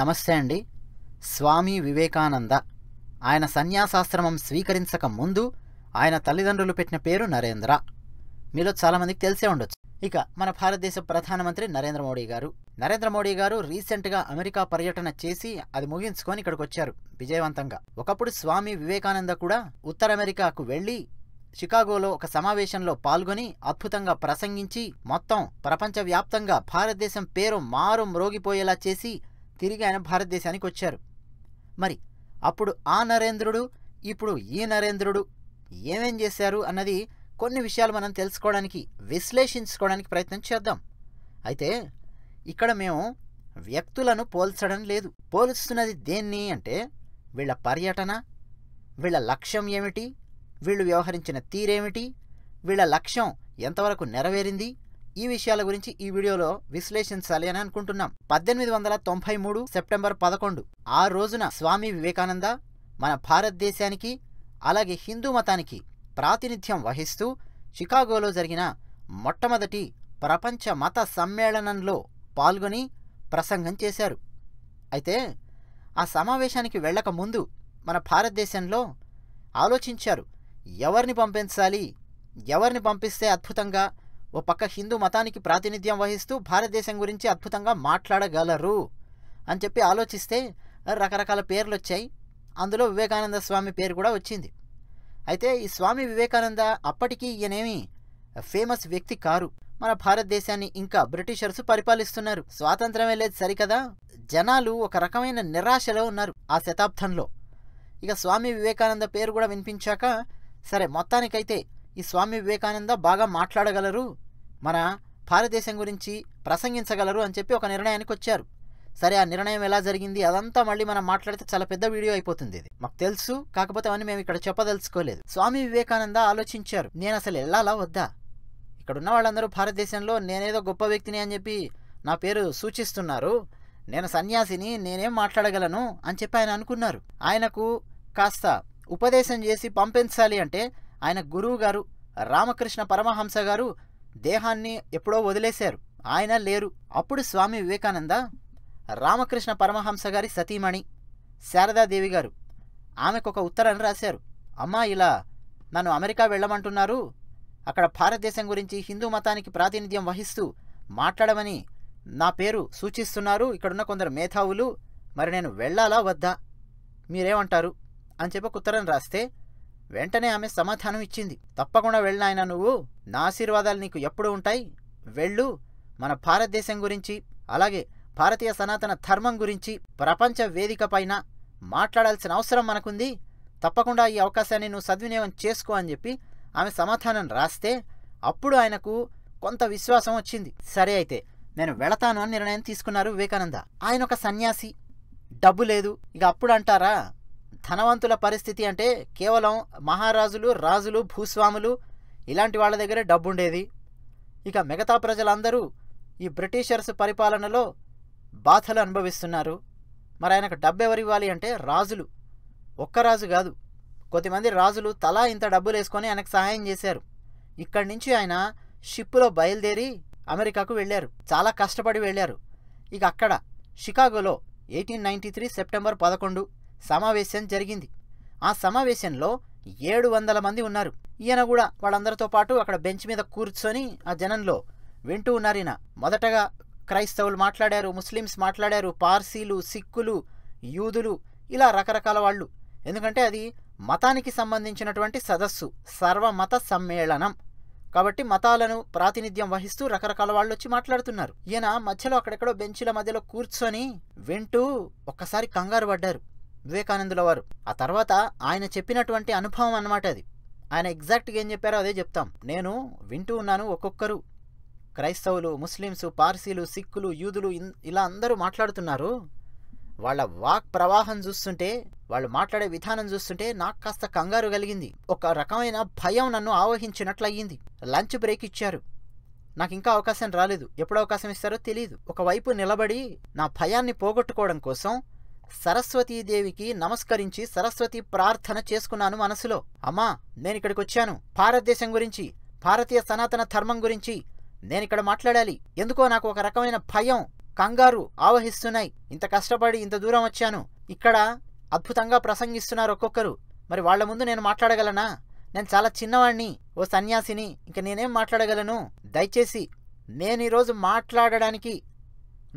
నమస్తే అండి స్వామి వివేకానంద ఆయన సన్యాసాశ్రమం స్వీకరించక ముందు ఆయన తల్లిదండ్రులు పెట్టిన పేరు నరేంద్ర మీలో చాలామందికి తెలిసే ఉండొచ్చు ఇక మన భారతదేశ ప్రధానమంత్రి నరేంద్ర మోడీ గారు నరేంద్ర మోడీ గారు రీసెంట్గా అమెరికా పర్యటన చేసి అది ముగించుకొని ఇక్కడికి వచ్చారు విజయవంతంగా ఒకప్పుడు స్వామి వివేకానంద కూడా ఉత్తర అమెరికాకు వెళ్ళి షికాగోలో ఒక సమావేశంలో పాల్గొని అద్భుతంగా ప్రసంగించి మొత్తం ప్రపంచవ్యాప్తంగా భారతదేశం పేరు మారు మ్రోగిపోయేలా చేసి తిరిగి ఆయన భారతదేశానికి వచ్చారు మరి అప్పుడు ఆ నరేంద్రుడు ఇప్పుడు ఈ నరేంద్రుడు ఏమేం చేశారు అన్నది కొన్ని విషయాలు మనం తెలుసుకోవడానికి విశ్లేషించుకోవడానికి ప్రయత్నం చేద్దాం అయితే ఇక్కడ మేము వ్యక్తులను పోల్చడం లేదు పోలుస్తున్నది దేన్ని అంటే వీళ్ళ పర్యటన వీళ్ళ లక్ష్యం ఏమిటి వీళ్ళు వ్యవహరించిన తీరేమిటి వీళ్ళ లక్ష్యం ఎంతవరకు నెరవేరింది ఈ విషయాల గురించి ఈ వీడియోలో విశ్లేషించాలి అని అనుకుంటున్నాం పద్దెనిమిది వందల తొంభై మూడు సెప్టెంబర్ పదకొండు ఆ రోజున స్వామి వివేకానంద మన భారతదేశానికి అలాగే హిందూ మతానికి ప్రాతినిధ్యం వహిస్తూ చికాగోలో జరిగిన మొట్టమొదటి ప్రపంచ మత సమ్మేళనంలో పాల్గొని ప్రసంగం చేశారు అయితే ఆ సమావేశానికి వెళ్ళక ముందు మన భారతదేశంలో ఆలోచించారు ఎవరిని పంపించాలి ఎవరిని పంపిస్తే అద్భుతంగా ఓ పక్క హిందూ మతానికి ప్రాతినిధ్యం వహిస్తూ భారతదేశం గురించి అద్భుతంగా మాట్లాడగలరు అని చెప్పి ఆలోచిస్తే రకరకాల పేర్లు వచ్చాయి అందులో వివేకానంద స్వామి పేరు కూడా వచ్చింది అయితే ఈ స్వామి వివేకానంద అప్పటికీ ఈయనేమి ఫేమస్ వ్యక్తి కారు మన భారతదేశాన్ని ఇంకా బ్రిటిషర్స్ పరిపాలిస్తున్నారు స్వాతంత్రమే లేదు సరికదా జనాలు ఒక రకమైన నిరాశలో ఉన్నారు ఆ శతాబ్దంలో ఇక స్వామి వివేకానంద పేరు కూడా వినిపించాక సరే మొత్తానికైతే ఈ స్వామి వివేకానంద బాగా మాట్లాడగలరు మన భారతదేశం గురించి ప్రసంగించగలరు అని చెప్పి ఒక నిర్ణయానికి వచ్చారు సరే ఆ నిర్ణయం ఎలా జరిగింది అదంతా మళ్ళీ మనం మాట్లాడితే చాలా పెద్ద వీడియో అయిపోతుంది ఇది మాకు తెలుసు కాకపోతే అవన్నీ మేము ఇక్కడ చెప్పదలుచుకోలేదు స్వామి వివేకానంద ఆలోచించారు నేను అసలు వెళ్ళాలా వద్దా ఇక్కడ ఉన్న వాళ్ళందరూ భారతదేశంలో నేనేదో గొప్ప వ్యక్తిని అని చెప్పి నా పేరు సూచిస్తున్నారు నేను సన్యాసిని నేనేం మాట్లాడగలను అని చెప్పి ఆయన అనుకున్నారు ఆయనకు కాస్త ఉపదేశం చేసి పంపించాలి అంటే ఆయన గురువు గారు రామకృష్ణ పరమహంస గారు దేహాన్ని ఎప్పుడో వదిలేశారు ఆయన లేరు అప్పుడు స్వామి వివేకానంద రామకృష్ణ పరమహంస గారి సతీమణి శారదాదేవి గారు ఆమెకు ఒక ఉత్తరాన్ని రాశారు అమ్మా ఇలా నన్ను అమెరికా వెళ్ళమంటున్నారు అక్కడ భారతదేశం గురించి హిందూ మతానికి ప్రాతినిధ్యం వహిస్తూ మాట్లాడమని నా పేరు సూచిస్తున్నారు ఇక్కడున్న కొందరు మేధావులు మరి నేను వెళ్ళాలా వద్దా మీరేమంటారు అని చెప్పి ఉత్తరం రాస్తే వెంటనే ఆమె సమాధానం ఇచ్చింది తప్పకుండా వెళ్ళినాయన నువ్వు నా ఆశీర్వాదాలు నీకు ఎప్పుడు ఉంటాయి వెళ్ళు మన భారతదేశం గురించి అలాగే భారతీయ సనాతన ధర్మం గురించి ప్రపంచ వేదిక పైన మాట్లాడాల్సిన అవసరం మనకుంది తప్పకుండా ఈ అవకాశాన్ని నువ్వు సద్వినియోగం చేసుకో అని చెప్పి ఆమె సమాధానం రాస్తే అప్పుడు ఆయనకు కొంత విశ్వాసం వచ్చింది సరే అయితే నేను వెళతాను అని నిర్ణయం తీసుకున్నారు వివేకానంద ఆయన ఒక సన్యాసి డబ్బు లేదు ఇక అప్పుడు అంటారా ధనవంతుల పరిస్థితి అంటే కేవలం మహారాజులు రాజులు భూస్వాములు ఇలాంటి వాళ్ళ దగ్గర డబ్బుండేది ఇక మిగతా ప్రజలందరూ ఈ బ్రిటిషర్స్ పరిపాలనలో బాధలు అనుభవిస్తున్నారు మరి ఆయనకు డబ్బు ఎవరు ఇవ్వాలి అంటే రాజులు ఒక్క రాజు కాదు కొద్దిమంది రాజులు తలా ఇంత డబ్బులు వేసుకొని ఆయనకు సహాయం చేశారు ఇక్కడి నుంచి ఆయన షిప్పులో బయలుదేరి అమెరికాకు వెళ్ళారు చాలా కష్టపడి వెళ్ళారు ఇక అక్కడ షికాగోలో ఎయిటీన్ నైంటీ త్రీ సెప్టెంబర్ పదకొండు సమావేశం జరిగింది ఆ సమావేశంలో ఏడు వందల మంది ఉన్నారు ఈయన కూడా వాళ్ళందరితో పాటు అక్కడ బెంచ్ మీద కూర్చొని ఆ జనంలో వింటూ ఉన్నారు ఈయన మొదటగా క్రైస్తవులు మాట్లాడారు ముస్లిమ్స్ మాట్లాడారు పార్సీలు సిక్కులు యూదులు ఇలా రకరకాల వాళ్ళు ఎందుకంటే అది మతానికి సంబంధించినటువంటి సదస్సు సర్వమత సమ్మేళనం కాబట్టి మతాలను ప్రాతినిధ్యం వహిస్తూ రకరకాల వాళ్ళు వచ్చి మాట్లాడుతున్నారు ఈయన మధ్యలో అక్కడెక్కడో బెంచ్ల మధ్యలో కూర్చొని వింటూ ఒక్కసారి కంగారు పడ్డారు వివేకానందుల వారు ఆ తర్వాత ఆయన చెప్పినటువంటి అనుభవం అన్నమాట అది ఆయన ఎగ్జాక్ట్గా ఏం చెప్పారో అదే చెప్తాం నేను వింటూ ఉన్నాను ఒక్కొక్కరు క్రైస్తవులు ముస్లిమ్స్ పార్సీలు సిక్కులు యూదులు ఇలా అందరూ మాట్లాడుతున్నారు వాళ్ళ వాక్ ప్రవాహం చూస్తుంటే వాళ్ళు మాట్లాడే విధానం చూస్తుంటే నాకు కాస్త కంగారు కలిగింది ఒక రకమైన భయం నన్ను ఆవహించినట్లయింది లంచ్ బ్రేక్ ఇచ్చారు నాకు ఇంకా అవకాశం రాలేదు ఎప్పుడు అవకాశం ఇస్తారో తెలియదు ఒకవైపు నిలబడి నా భయాన్ని పోగొట్టుకోవడం కోసం సరస్వతీదేవికి నమస్కరించి సరస్వతి ప్రార్థన చేసుకున్నాను మనసులో అమ్మా నేనిక్కడికొచ్చాను భారతదేశం గురించి భారతీయ సనాతన ధర్మం గురించి నేనిక్కడ మాట్లాడాలి ఎందుకో నాకు ఒక రకమైన భయం కంగారు ఆవహిస్తున్నాయి ఇంత కష్టపడి ఇంత దూరం వచ్చాను ఇక్కడ అద్భుతంగా ప్రసంగిస్తున్నారు ఒక్కొక్కరు మరి వాళ్ల ముందు నేను మాట్లాడగలనా నేను చాలా చిన్నవాణ్ణి ఓ సన్యాసిని ఇంక నేనేం మాట్లాడగలను దయచేసి నేను ఈరోజు మాట్లాడడానికి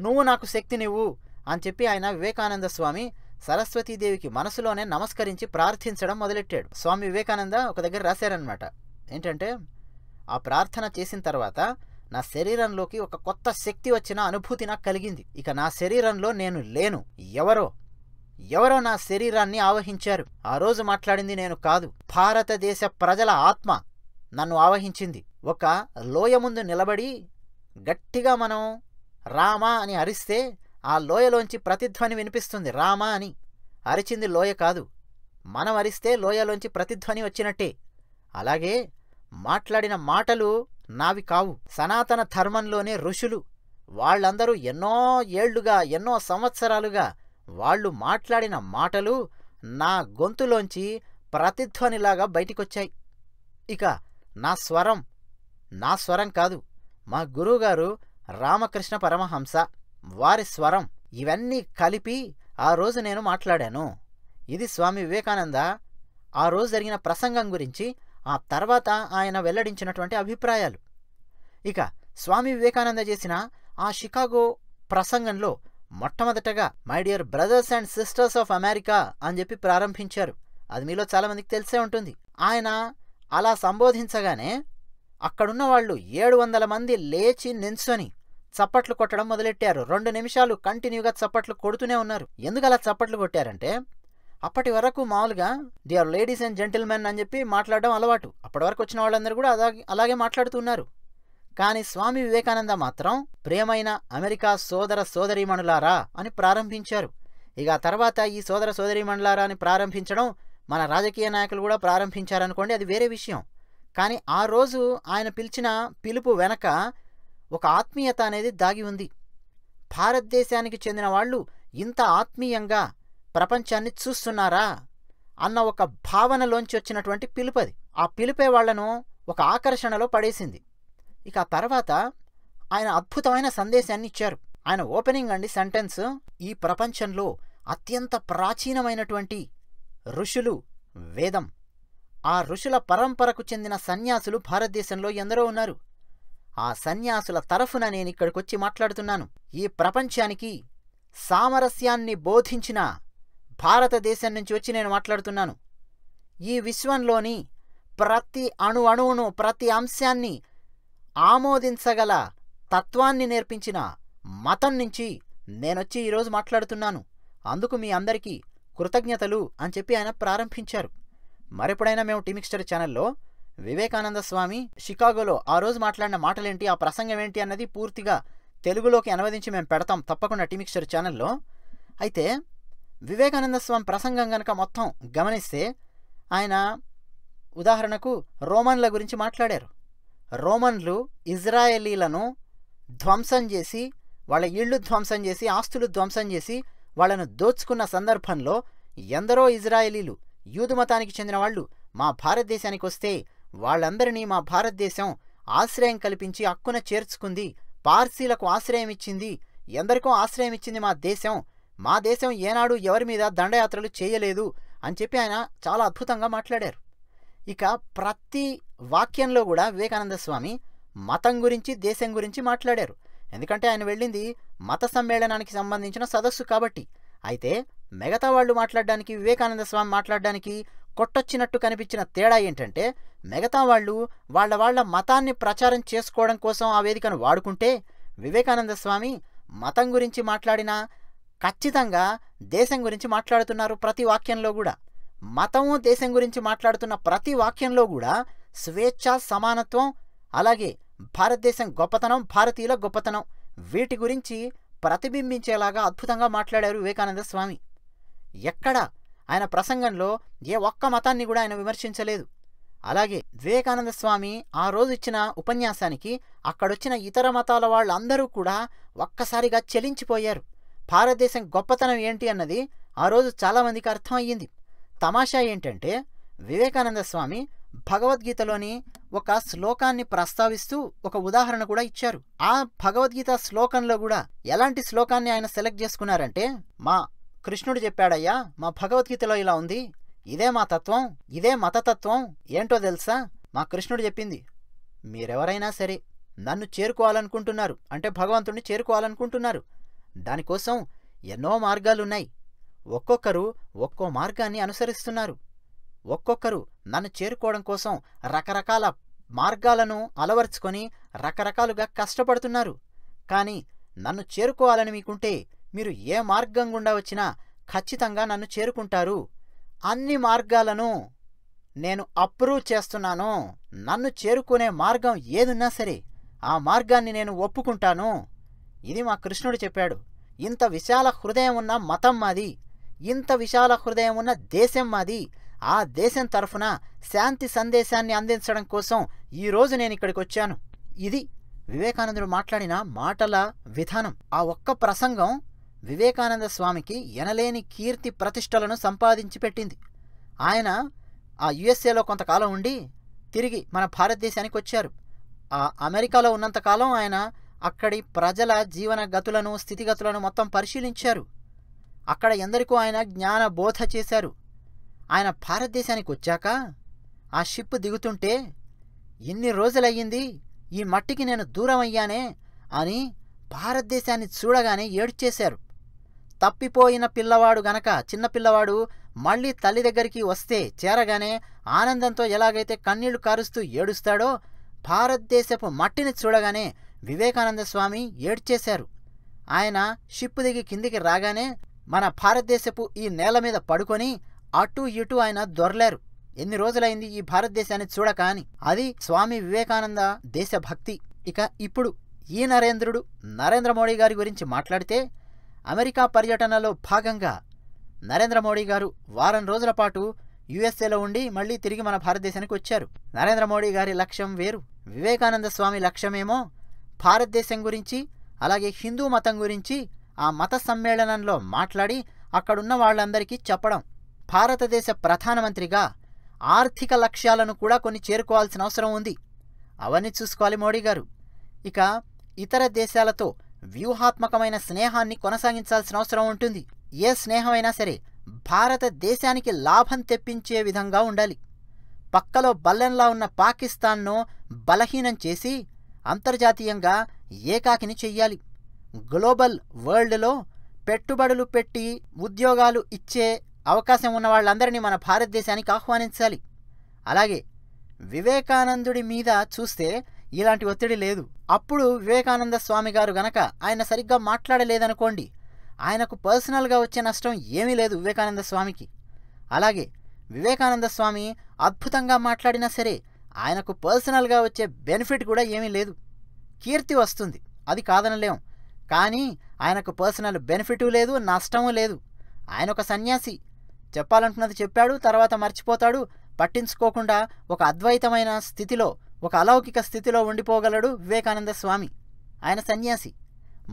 నువ్వు నాకు శక్తినివ్వు అని చెప్పి ఆయన వివేకానంద స్వామి సరస్వతీదేవికి మనసులోనే నమస్కరించి ప్రార్థించడం మొదలెట్టాడు స్వామి వివేకానంద ఒక దగ్గర రాశారనమాట ఏంటంటే ఆ ప్రార్థన చేసిన తర్వాత నా శరీరంలోకి ఒక కొత్త శక్తి వచ్చిన అనుభూతి నాకు కలిగింది ఇక నా శరీరంలో నేను లేను ఎవరో ఎవరో నా శరీరాన్ని ఆవహించారు ఆ రోజు మాట్లాడింది నేను కాదు భారతదేశ ప్రజల ఆత్మ నన్ను ఆవహించింది ఒక లోయ ముందు నిలబడి గట్టిగా మనం రామా అని అరిస్తే ఆ లోయలోంచి ప్రతిధ్వని వినిపిస్తుంది రామా అని అరిచింది లోయ కాదు మనం అరిస్తే లోయలోంచి ప్రతిధ్వని వచ్చినట్టే అలాగే మాట్లాడిన మాటలు నావి కావు సనాతన ధర్మంలోనే ఋషులు వాళ్ళందరూ ఎన్నో ఏళ్లుగా ఎన్నో సంవత్సరాలుగా వాళ్ళు మాట్లాడిన మాటలు నా గొంతులోంచి ప్రతిధ్వనిలాగా బయటికొచ్చాయి ఇక నా స్వరం నా స్వరం కాదు మా గురువుగారు రామకృష్ణ పరమహంస వారి స్వరం ఇవన్నీ కలిపి ఆ రోజు నేను మాట్లాడాను ఇది స్వామి వివేకానంద ఆ రోజు జరిగిన ప్రసంగం గురించి ఆ తర్వాత ఆయన వెల్లడించినటువంటి అభిప్రాయాలు ఇక స్వామి వివేకానంద చేసిన ఆ షికాగో ప్రసంగంలో మొట్టమొదటగా my dear brothers and sisters of America అని చెప్పి ప్రారంభించారు అది మీలో చాలామందికి తెలిసే ఉంటుంది ఆయన అలా సంబోధించగానే అక్కడున్న వాళ్ళు ఏడు వందల మంది లేచి నించొని చప్పట్లు కొట్టడం మొదలెట్టారు రెండు నిమిషాలు కంటిన్యూగా చప్పట్లు కొడుతూనే ఉన్నారు ఎందుకు అలా చప్పట్లు కొట్టారంటే అప్పటి వరకు మామూలుగా ఆర్ లేడీస్ అండ్ జెంటిల్మెన్ అని చెప్పి మాట్లాడడం అలవాటు అప్పటి వరకు వచ్చిన వాళ్ళందరూ కూడా అలాగే అలాగే మాట్లాడుతున్నారు కానీ స్వామి వివేకానంద మాత్రం ప్రేమైన అమెరికా సోదర సోదరీమణులారా అని ప్రారంభించారు ఇక తర్వాత ఈ సోదర సోదరీమణులారా అని ప్రారంభించడం మన రాజకీయ నాయకులు కూడా ప్రారంభించారనుకోండి అది వేరే విషయం కానీ ఆ రోజు ఆయన పిలిచిన పిలుపు వెనక ఒక ఆత్మీయత అనేది దాగి ఉంది భారతదేశానికి చెందిన వాళ్ళు ఇంత ఆత్మీయంగా ప్రపంచాన్ని చూస్తున్నారా అన్న ఒక భావనలోంచి వచ్చినటువంటి పిలుపది ఆ పిలిపే వాళ్లను ఒక ఆకర్షణలో పడేసింది ఇక ఆ తర్వాత ఆయన అద్భుతమైన సందేశాన్ని ఇచ్చారు ఆయన ఓపెనింగ్ అండి సెంటెన్స్ ఈ ప్రపంచంలో అత్యంత ప్రాచీనమైనటువంటి ఋషులు వేదం ఆ ఋషుల పరంపరకు చెందిన సన్యాసులు భారతదేశంలో ఎందరో ఉన్నారు ఆ సన్యాసుల తరఫున నేను మాట్లాడుతున్నాను ఈ ప్రపంచానికి సామరస్యాన్ని బోధించిన భారతదేశం నుంచి వచ్చి నేను మాట్లాడుతున్నాను ఈ విశ్వంలోని ప్రతి అణు అణువును ప్రతి అంశాన్ని ఆమోదించగల తత్వాన్ని నేర్పించిన మతం నుంచి నేనొచ్చి ఈరోజు మాట్లాడుతున్నాను అందుకు మీ అందరికీ కృతజ్ఞతలు అని చెప్పి ఆయన ప్రారంభించారు మరెప్పుడైనా మేము టీమిక్స్టర్ ఛానల్లో వివేకానంద స్వామి షికాగోలో ఆ రోజు మాట్లాడిన మాటలేంటి ఆ ప్రసంగం ఏంటి అన్నది పూర్తిగా తెలుగులోకి అనువదించి మేము పెడతాం తప్పకుండా టీమిక్చర్ ఛానల్లో అయితే వివేకానంద స్వామి ప్రసంగం గనక మొత్తం గమనిస్తే ఆయన ఉదాహరణకు రోమన్ల గురించి మాట్లాడారు రోమన్లు ఇజ్రాయేలీలను ధ్వంసం చేసి వాళ్ళ ఇళ్ళు ధ్వంసం చేసి ఆస్తులు ధ్వంసం చేసి వాళ్ళను దోచుకున్న సందర్భంలో ఎందరో ఇజ్రాయేలీలు యూదు మతానికి చెందిన వాళ్ళు మా భారతదేశానికి వస్తే వాళ్లందరినీ మా భారతదేశం ఆశ్రయం కల్పించి హక్కున చేర్చుకుంది పార్సీలకు ఆశ్రయం ఇచ్చింది ఎందరికో ఆశ్రయం ఇచ్చింది మా దేశం మా దేశం ఏనాడు ఎవరి మీద దండయాత్రలు చేయలేదు అని చెప్పి ఆయన చాలా అద్భుతంగా మాట్లాడారు ఇక ప్రతి వాక్యంలో కూడా వివేకానంద స్వామి మతం గురించి దేశం గురించి మాట్లాడారు ఎందుకంటే ఆయన వెళ్ళింది మత సమ్మేళనానికి సంబంధించిన సదస్సు కాబట్టి అయితే మిగతా వాళ్ళు మాట్లాడడానికి వివేకానంద స్వామి మాట్లాడడానికి కొట్టొచ్చినట్టు కనిపించిన తేడా ఏంటంటే మిగతా వాళ్ళు వాళ్ళ వాళ్ళ మతాన్ని ప్రచారం చేసుకోవడం కోసం ఆ వేదికను వాడుకుంటే వివేకానంద స్వామి మతం గురించి మాట్లాడినా ఖచ్చితంగా దేశం గురించి మాట్లాడుతున్నారు ప్రతి వాక్యంలో కూడా మతము దేశం గురించి మాట్లాడుతున్న ప్రతి వాక్యంలో కూడా స్వేచ్ఛ సమానత్వం అలాగే భారతదేశం గొప్పతనం భారతీయుల గొప్పతనం వీటి గురించి ప్రతిబింబించేలాగా అద్భుతంగా మాట్లాడారు వివేకానంద స్వామి ఎక్కడా ఆయన ప్రసంగంలో ఏ ఒక్క మతాన్ని కూడా ఆయన విమర్శించలేదు అలాగే వివేకానంద స్వామి ఆ రోజు ఇచ్చిన ఉపన్యాసానికి అక్కడొచ్చిన ఇతర మతాల వాళ్ళందరూ కూడా ఒక్కసారిగా చెలించిపోయారు భారతదేశం గొప్పతనం ఏంటి అన్నది ఆ రోజు చాలామందికి అర్థమయ్యింది తమాషా ఏంటంటే వివేకానంద స్వామి భగవద్గీతలోని ఒక శ్లోకాన్ని ప్రస్తావిస్తూ ఒక ఉదాహరణ కూడా ఇచ్చారు ఆ భగవద్గీత శ్లోకంలో కూడా ఎలాంటి శ్లోకాన్ని ఆయన సెలెక్ట్ చేసుకున్నారంటే మా కృష్ణుడు చెప్పాడయ్యా మా భగవద్గీతలో ఇలా ఉంది ఇదే మా తత్వం ఇదే మతతత్వం ఏంటో తెలుసా మా కృష్ణుడు చెప్పింది మీరెవరైనా సరే నన్ను చేరుకోవాలనుకుంటున్నారు అంటే భగవంతుణ్ణి చేరుకోవాలనుకుంటున్నారు దానికోసం ఎన్నో మార్గాలున్నాయి ఒక్కొక్కరు ఒక్కో మార్గాన్ని అనుసరిస్తున్నారు ఒక్కొక్కరు నన్ను చేరుకోవడం కోసం రకరకాల మార్గాలను అలవర్చుకొని రకరకాలుగా కష్టపడుతున్నారు కానీ నన్ను చేరుకోవాలని మీకుంటే మీరు ఏ మార్గం గుండా వచ్చినా ఖచ్చితంగా నన్ను చేరుకుంటారు అన్ని మార్గాలను నేను అప్రూవ్ చేస్తున్నాను నన్ను చేరుకునే మార్గం ఏదున్నా సరే ఆ మార్గాన్ని నేను ఒప్పుకుంటాను ఇది మా కృష్ణుడు చెప్పాడు ఇంత విశాల హృదయం ఉన్న మతం మాది ఇంత విశాల హృదయం ఉన్న దేశం మాది ఆ దేశం తరఫున శాంతి సందేశాన్ని అందించడం కోసం ఈరోజు నేను ఇక్కడికి వచ్చాను ఇది వివేకానందుడు మాట్లాడిన మాటల విధానం ఆ ఒక్క ప్రసంగం వివేకానంద స్వామికి ఎనలేని కీర్తి ప్రతిష్టలను సంపాదించి పెట్టింది ఆయన ఆ యుఎస్ఏలో కొంతకాలం ఉండి తిరిగి మన భారతదేశానికి వచ్చారు ఆ అమెరికాలో ఉన్నంతకాలం ఆయన అక్కడి ప్రజల జీవన గతులను స్థితిగతులను మొత్తం పరిశీలించారు అక్కడ ఎందరికో ఆయన జ్ఞాన బోధ చేశారు ఆయన భారతదేశానికి వచ్చాక ఆ షిప్ దిగుతుంటే ఎన్ని రోజులయ్యింది ఈ మట్టికి నేను దూరం అయ్యానే అని భారతదేశాన్ని చూడగానే ఏడ్చేశారు తప్పిపోయిన పిల్లవాడు గనక చిన్నపిల్లవాడు మళ్ళీ తల్లి దగ్గరికి వస్తే చేరగానే ఆనందంతో ఎలాగైతే కన్నీళ్లు కారుస్తూ ఏడుస్తాడో భారతదేశపు మట్టిని చూడగానే వివేకానంద స్వామి ఏడ్చేశారు ఆయన షిప్పు దిగి కిందికి రాగానే మన భారతదేశపు ఈ నేల మీద పడుకొని అటు ఇటు ఆయన దొరలేరు ఎన్ని రోజులైంది ఈ భారతదేశాన్ని చూడక అని అది స్వామి వివేకానంద దేశభక్తి ఇక ఇప్పుడు ఈ నరేంద్రుడు నరేంద్ర మోడీ గారి గురించి మాట్లాడితే అమెరికా పర్యటనలో భాగంగా నరేంద్ర మోడీ గారు వారం రోజుల పాటు యుఎస్ఏలో ఉండి మళ్ళీ తిరిగి మన భారతదేశానికి వచ్చారు నరేంద్ర మోడీ గారి లక్ష్యం వేరు వివేకానంద స్వామి లక్ష్యమేమో భారతదేశం గురించి అలాగే హిందూ మతం గురించి ఆ మత సమ్మేళనంలో మాట్లాడి అక్కడున్న వాళ్ళందరికీ చెప్పడం భారతదేశ ప్రధానమంత్రిగా ఆర్థిక లక్ష్యాలను కూడా కొన్ని చేరుకోవాల్సిన అవసరం ఉంది అవన్నీ చూసుకోవాలి మోడీ గారు ఇక ఇతర దేశాలతో వ్యూహాత్మకమైన స్నేహాన్ని కొనసాగించాల్సిన అవసరం ఉంటుంది ఏ స్నేహమైనా సరే భారతదేశానికి లాభం తెప్పించే విధంగా ఉండాలి పక్కలో బల్లెంలా ఉన్న పాకిస్తాన్ను బలహీనం చేసి అంతర్జాతీయంగా ఏకాకిని చెయ్యాలి గ్లోబల్ వరల్డ్లో పెట్టుబడులు పెట్టి ఉద్యోగాలు ఇచ్చే అవకాశం ఉన్న వాళ్ళందరినీ మన భారతదేశానికి ఆహ్వానించాలి అలాగే వివేకానందుడి మీద చూస్తే ఇలాంటి ఒత్తిడి లేదు అప్పుడు వివేకానంద స్వామి గారు గనక ఆయన సరిగ్గా మాట్లాడలేదనుకోండి ఆయనకు పర్సనల్గా వచ్చే నష్టం ఏమీ లేదు వివేకానంద స్వామికి అలాగే వివేకానంద స్వామి అద్భుతంగా మాట్లాడినా సరే ఆయనకు పర్సనల్గా వచ్చే బెనిఫిట్ కూడా ఏమీ లేదు కీర్తి వస్తుంది అది కాదనలేం కానీ ఆయనకు పర్సనల్ బెనిఫిటు లేదు నష్టమూ లేదు ఆయన ఒక సన్యాసి చెప్పాలంటున్నది చెప్పాడు తర్వాత మర్చిపోతాడు పట్టించుకోకుండా ఒక అద్వైతమైన స్థితిలో ఒక అలౌకిక స్థితిలో ఉండిపోగలడు వివేకానంద స్వామి ఆయన సన్యాసి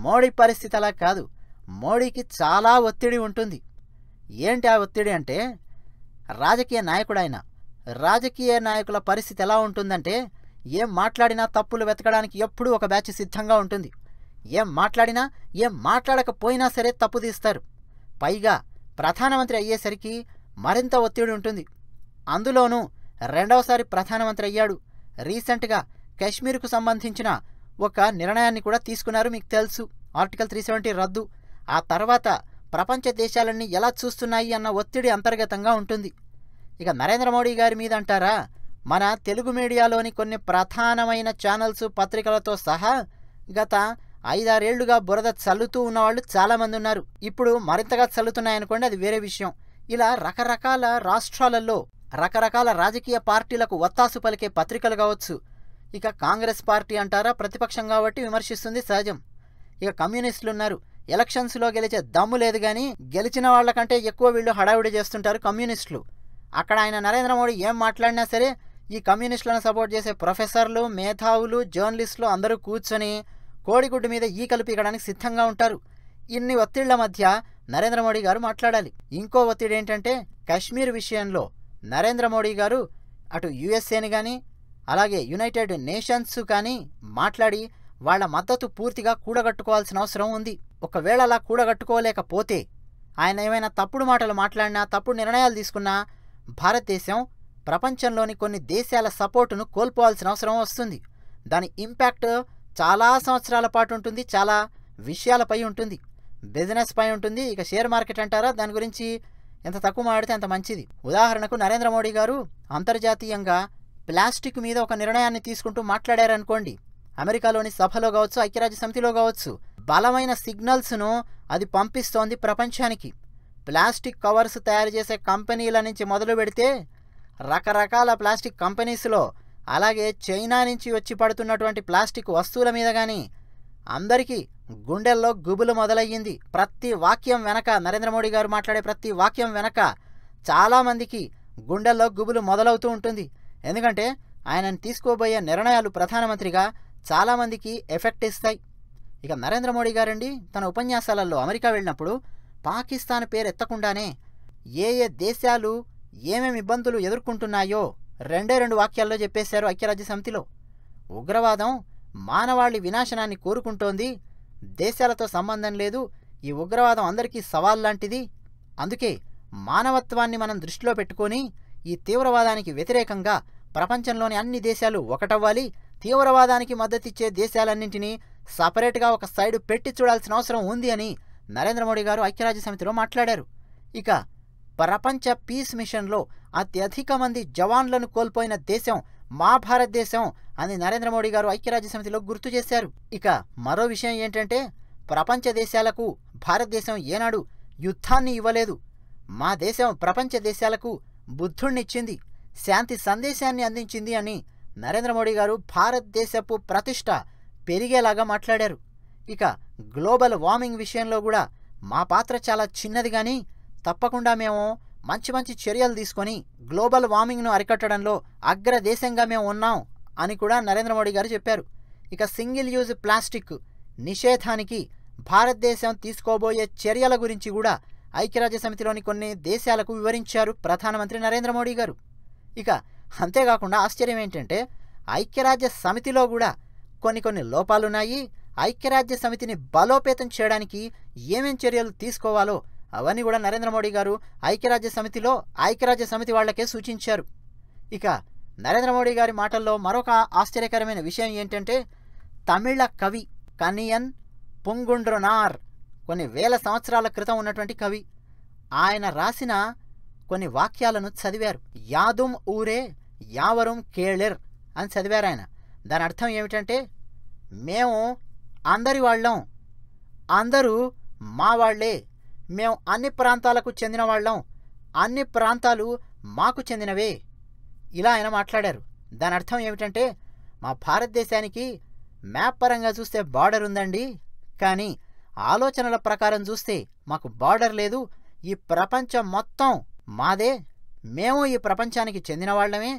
మోడీ పరిస్థితి అలా కాదు మోడీకి చాలా ఒత్తిడి ఉంటుంది ఏంటి ఆ ఒత్తిడి అంటే రాజకీయ నాయకుడు ఆయన రాజకీయ నాయకుల పరిస్థితి ఎలా ఉంటుందంటే ఏం మాట్లాడినా తప్పులు వెతకడానికి ఎప్పుడూ ఒక బ్యాచ్ సిద్ధంగా ఉంటుంది ఏం మాట్లాడినా ఏం మాట్లాడకపోయినా సరే తప్పు తీస్తారు పైగా ప్రధానమంత్రి అయ్యేసరికి మరింత ఒత్తిడి ఉంటుంది అందులోనూ రెండవసారి ప్రధానమంత్రి అయ్యాడు రీసెంట్గా కశ్మీర్కు సంబంధించిన ఒక నిర్ణయాన్ని కూడా తీసుకున్నారు మీకు తెలుసు ఆర్టికల్ త్రీ సెవెంటీ రద్దు ఆ తర్వాత ప్రపంచ దేశాలన్నీ ఎలా చూస్తున్నాయి అన్న ఒత్తిడి అంతర్గతంగా ఉంటుంది ఇక నరేంద్ర మోడీ గారి మీద అంటారా మన తెలుగు మీడియాలోని కొన్ని ప్రధానమైన ఛానల్స్ పత్రికలతో సహా గత ఐదారేళ్లుగా బురద చల్లుతూ ఉన్నవాళ్ళు చాలామంది ఉన్నారు ఇప్పుడు మరింతగా చల్లుతున్నాయనుకోండి అది వేరే విషయం ఇలా రకరకాల రాష్ట్రాలలో రకరకాల రాజకీయ పార్టీలకు ఒత్తాసు పలికే పత్రికలు కావచ్చు ఇక కాంగ్రెస్ పార్టీ అంటారా ప్రతిపక్షం కాబట్టి విమర్శిస్తుంది సహజం ఇక కమ్యూనిస్టులు ఉన్నారు ఎలక్షన్స్లో గెలిచే దమ్ము లేదు కానీ గెలిచిన వాళ్ళకంటే ఎక్కువ వీళ్ళు హడావిడి చేస్తుంటారు కమ్యూనిస్టులు అక్కడ ఆయన నరేంద్ర మోడీ ఏం మాట్లాడినా సరే ఈ కమ్యూనిస్టులను సపోర్ట్ చేసే ప్రొఫెసర్లు మేధావులు జర్నలిస్టులు అందరూ కూర్చొని కోడిగుడ్డు మీద ఈ కలిపికడానికి సిద్ధంగా ఉంటారు ఇన్ని ఒత్తిళ్ల మధ్య నరేంద్ర మోడీ గారు మాట్లాడాలి ఇంకో ఒత్తిడి ఏంటంటే కశ్మీర్ విషయంలో నరేంద్ర మోడీ గారు అటు యుఎస్ఏని కానీ అలాగే యునైటెడ్ నేషన్స్ కానీ మాట్లాడి వాళ్ల మద్దతు పూర్తిగా కూడగట్టుకోవాల్సిన అవసరం ఉంది ఒకవేళ అలా కూడగట్టుకోలేకపోతే ఆయన ఏమైనా తప్పుడు మాటలు మాట్లాడినా తప్పుడు నిర్ణయాలు తీసుకున్నా భారతదేశం ప్రపంచంలోని కొన్ని దేశాల సపోర్టును కోల్పోవాల్సిన అవసరం వస్తుంది దాని ఇంపాక్ట్ చాలా సంవత్సరాల పాటు ఉంటుంది చాలా విషయాలపై ఉంటుంది బిజినెస్ పై ఉంటుంది ఇక షేర్ మార్కెట్ అంటారా దాని గురించి ఎంత తక్కువ మాడితే అంత మంచిది ఉదాహరణకు నరేంద్ర మోడీ గారు అంతర్జాతీయంగా ప్లాస్టిక్ మీద ఒక నిర్ణయాన్ని తీసుకుంటూ మాట్లాడారనుకోండి అమెరికాలోని సభలో కావచ్చు ఐక్యరాజ్య సమితిలో కావచ్చు బలమైన సిగ్నల్స్ను అది పంపిస్తోంది ప్రపంచానికి ప్లాస్టిక్ కవర్స్ తయారు చేసే కంపెనీల నుంచి మొదలు పెడితే రకరకాల ప్లాస్టిక్ కంపెనీస్లో అలాగే చైనా నుంచి వచ్చి పడుతున్నటువంటి ప్లాస్టిక్ వస్తువుల మీద కానీ అందరికీ గుండెల్లో గుబులు మొదలయ్యింది ప్రతి వాక్యం వెనక నరేంద్ర మోడీ గారు మాట్లాడే ప్రతి వాక్యం వెనక చాలామందికి గుండెల్లో గుబులు మొదలవుతూ ఉంటుంది ఎందుకంటే ఆయనను తీసుకోబోయే నిర్ణయాలు ప్రధానమంత్రిగా చాలామందికి ఎఫెక్ట్ ఇస్తాయి ఇక నరేంద్ర మోడీ గారండి తన ఉపన్యాసాలలో అమెరికా వెళ్ళినప్పుడు పాకిస్తాన్ పేరు ఎత్తకుండానే ఏ ఏ దేశాలు ఏమేమి ఇబ్బందులు ఎదుర్కొంటున్నాయో రెండే రెండు వాక్యాల్లో చెప్పేశారు ఐక్యరాజ్య సమితిలో ఉగ్రవాదం మానవాళి వినాశనాన్ని కోరుకుంటోంది దేశాలతో సంబంధం లేదు ఈ ఉగ్రవాదం అందరికీ సవాల్ లాంటిది అందుకే మానవత్వాన్ని మనం దృష్టిలో పెట్టుకొని ఈ తీవ్రవాదానికి వ్యతిరేకంగా ప్రపంచంలోని అన్ని దేశాలు ఒకటవ్వాలి తీవ్రవాదానికి మద్దతిచ్చే దేశాలన్నింటినీ సపరేట్గా ఒక సైడు పెట్టి చూడాల్సిన అవసరం ఉంది అని నరేంద్ర మోడీ గారు ఐక్యరాజ్య సమితిలో మాట్లాడారు ఇక ప్రపంచ పీస్ మిషన్లో అత్యధిక మంది జవాన్లను కోల్పోయిన దేశం మా భారతదేశం అని నరేంద్ర మోడీ గారు ఐక్యరాజ్య సమితిలో గుర్తు చేశారు ఇక మరో విషయం ఏంటంటే ప్రపంచ దేశాలకు భారతదేశం ఏనాడు యుద్ధాన్ని ఇవ్వలేదు మా దేశం ప్రపంచ దేశాలకు బుద్ధుణ్ణిచ్చింది శాంతి సందేశాన్ని అందించింది అని నరేంద్ర మోడీ గారు భారతదేశపు ప్రతిష్ట పెరిగేలాగా మాట్లాడారు ఇక గ్లోబల్ వార్మింగ్ విషయంలో కూడా మా పాత్ర చాలా చిన్నది కానీ తప్పకుండా మేము మంచి మంచి చర్యలు తీసుకొని గ్లోబల్ వార్మింగ్ను అరికట్టడంలో అగ్రదేశంగా మేము ఉన్నాం అని కూడా నరేంద్ర మోడీ గారు చెప్పారు ఇక సింగిల్ యూజ్ ప్లాస్టిక్ నిషేధానికి భారతదేశం తీసుకోబోయే చర్యల గురించి కూడా ఐక్యరాజ్య సమితిలోని కొన్ని దేశాలకు వివరించారు ప్రధానమంత్రి నరేంద్ర మోడీ గారు ఇక అంతేకాకుండా ఆశ్చర్యం ఏంటంటే ఐక్యరాజ్య సమితిలో కూడా కొన్ని కొన్ని లోపాలున్నాయి ఐక్యరాజ్య సమితిని బలోపేతం చేయడానికి ఏమేం చర్యలు తీసుకోవాలో అవన్నీ కూడా నరేంద్ర మోడీ గారు ఐక్యరాజ్య సమితిలో ఐక్యరాజ్య సమితి వాళ్లకే సూచించారు ఇక నరేంద్ర మోడీ గారి మాటల్లో మరొక ఆశ్చర్యకరమైన విషయం ఏంటంటే తమిళ కవి కనియన్ పుంగుండ్రునార్ కొన్ని వేల సంవత్సరాల క్రితం ఉన్నటువంటి కవి ఆయన రాసిన కొన్ని వాక్యాలను చదివారు యాదుం ఊరే యావరం కేళెర్ అని చదివారు ఆయన దాని అర్థం ఏమిటంటే మేము అందరి వాళ్ళం అందరూ మా వాళ్లే మేం అన్ని ప్రాంతాలకు చెందిన వాళ్ళం అన్ని ప్రాంతాలు మాకు చెందినవే ఇలా ఆయన మాట్లాడారు దాని అర్థం ఏమిటంటే మా భారతదేశానికి మ్యాప్ పరంగా చూస్తే బార్డర్ ఉందండి కానీ ఆలోచనల ప్రకారం చూస్తే మాకు బార్డర్ లేదు ఈ ప్రపంచం మొత్తం మాదే మేము ఈ ప్రపంచానికి చెందిన వాళ్ళమే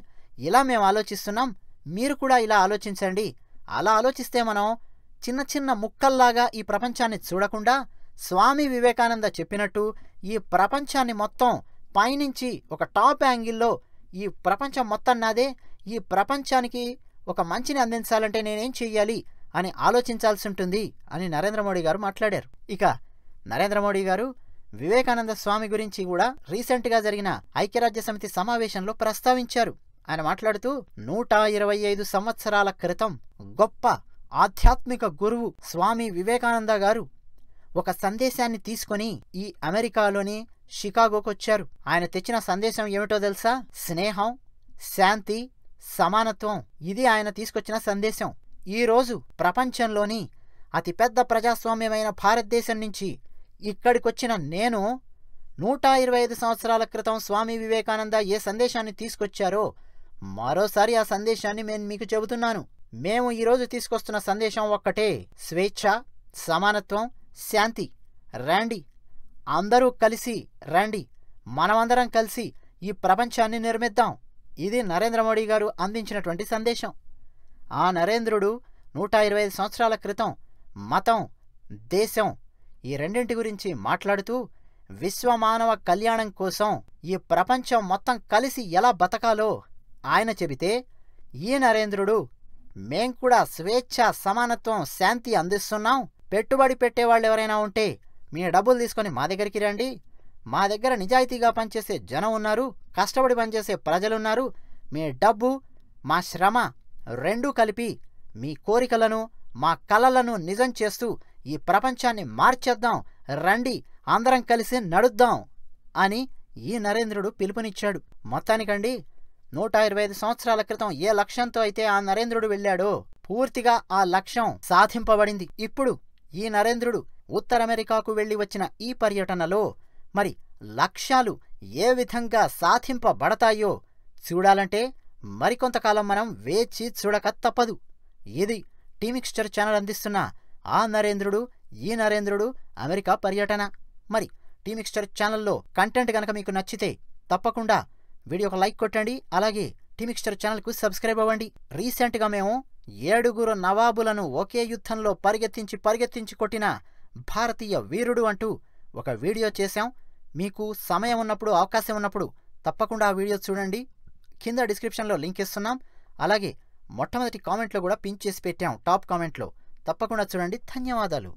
ఇలా మేము ఆలోచిస్తున్నాం మీరు కూడా ఇలా ఆలోచించండి అలా ఆలోచిస్తే మనం చిన్న చిన్న ముక్కల్లాగా ఈ ప్రపంచాన్ని చూడకుండా స్వామి వివేకానంద చెప్పినట్టు ఈ ప్రపంచాన్ని మొత్తం పైనుంచి ఒక టాప్ యాంగిల్లో ఈ ప్రపంచం మొత్తం నాదే ఈ ప్రపంచానికి ఒక మంచిని అందించాలంటే నేనేం చెయ్యాలి అని ఆలోచించాల్సి ఉంటుంది అని నరేంద్ర మోడీ గారు మాట్లాడారు ఇక నరేంద్ర మోడీ గారు వివేకానంద స్వామి గురించి కూడా రీసెంట్గా జరిగిన ఐక్యరాజ్య సమితి సమావేశంలో ప్రస్తావించారు ఆయన మాట్లాడుతూ నూట ఇరవై ఐదు సంవత్సరాల క్రితం గొప్ప ఆధ్యాత్మిక గురువు స్వామి వివేకానంద గారు ఒక సందేశాన్ని తీసుకొని ఈ అమెరికాలోని షికాగోకొచ్చారు ఆయన తెచ్చిన సందేశం ఏమిటో తెలుసా స్నేహం శాంతి సమానత్వం ఇది ఆయన తీసుకొచ్చిన సందేశం ఈరోజు ప్రపంచంలోని అతిపెద్ద ప్రజాస్వామ్యమైన భారతదేశం నుంచి ఇక్కడికొచ్చిన నేను నూట ఇరవై ఐదు సంవత్సరాల క్రితం స్వామి వివేకానంద ఏ సందేశాన్ని తీసుకొచ్చారో మరోసారి ఆ సందేశాన్ని నేను మీకు చెబుతున్నాను మేము ఈరోజు తీసుకొస్తున్న సందేశం ఒక్కటే స్వేచ్ఛ సమానత్వం శాంతి రండి అందరూ కలిసి రండి మనమందరం కలిసి ఈ ప్రపంచాన్ని నిర్మిద్దాం ఇది నరేంద్ర మోడీ గారు అందించినటువంటి సందేశం ఆ నరేంద్రుడు నూట ఇరవై ఐదు సంవత్సరాల క్రితం మతం దేశం ఈ రెండింటి గురించి మాట్లాడుతూ విశ్వమానవ కళ్యాణం కోసం ఈ ప్రపంచం మొత్తం కలిసి ఎలా బతకాలో ఆయన చెబితే ఈ నరేంద్రుడు మేం కూడా స్వేచ్ఛ సమానత్వం శాంతి అందిస్తున్నాం పెట్టుబడి పెట్టేవాళ్ళు ఎవరైనా ఉంటే మీ డబ్బులు తీసుకొని మా దగ్గరికి రండి మా దగ్గర నిజాయితీగా పనిచేసే జనం ఉన్నారు కష్టపడి పనిచేసే ప్రజలున్నారు మీ డబ్బు మా శ్రమ రెండూ కలిపి మీ కోరికలను మా కలలను నిజం చేస్తూ ఈ ప్రపంచాన్ని మార్చేద్దాం రండి అందరం కలిసి నడుద్దాం అని ఈ నరేంద్రుడు పిలుపునిచ్చాడు మొత్తానికండి నూట ఇరవై ఐదు సంవత్సరాల క్రితం ఏ లక్ష్యంతో అయితే ఆ నరేంద్రుడు వెళ్ళాడో పూర్తిగా ఆ లక్ష్యం సాధింపబడింది ఇప్పుడు ఈ నరేంద్రుడు ఉత్తర అమెరికాకు వెళ్లి వచ్చిన ఈ పర్యటనలో మరి లక్ష్యాలు ఏ విధంగా సాధింపబడతాయో చూడాలంటే మరికొంతకాలం మనం వేచి చూడక తప్పదు ఇది టీమిక్స్చర్ ఛానల్ అందిస్తున్న ఆ నరేంద్రుడు ఈ నరేంద్రుడు అమెరికా పర్యటన మరి టీమిక్స్చర్ ఛానల్లో కంటెంట్ గనక మీకు నచ్చితే తప్పకుండా వీడియోకు లైక్ కొట్టండి అలాగే టీమిక్స్చర్ ఛానల్కు సబ్స్క్రైబ్ అవ్వండి రీసెంట్గా మేము ఏడుగురు నవాబులను ఒకే యుద్ధంలో పరిగెత్తించి పరిగెత్తించి కొట్టిన భారతీయ వీరుడు అంటూ ఒక వీడియో చేశాం మీకు సమయం ఉన్నప్పుడు అవకాశం ఉన్నప్పుడు తప్పకుండా ఆ వీడియో చూడండి కింద డిస్క్రిప్షన్లో లింక్ ఇస్తున్నాం అలాగే మొట్టమొదటి కామెంట్లో కూడా పిన్ చేసి పెట్టాం టాప్ కామెంట్లో తప్పకుండా చూడండి ధన్యవాదాలు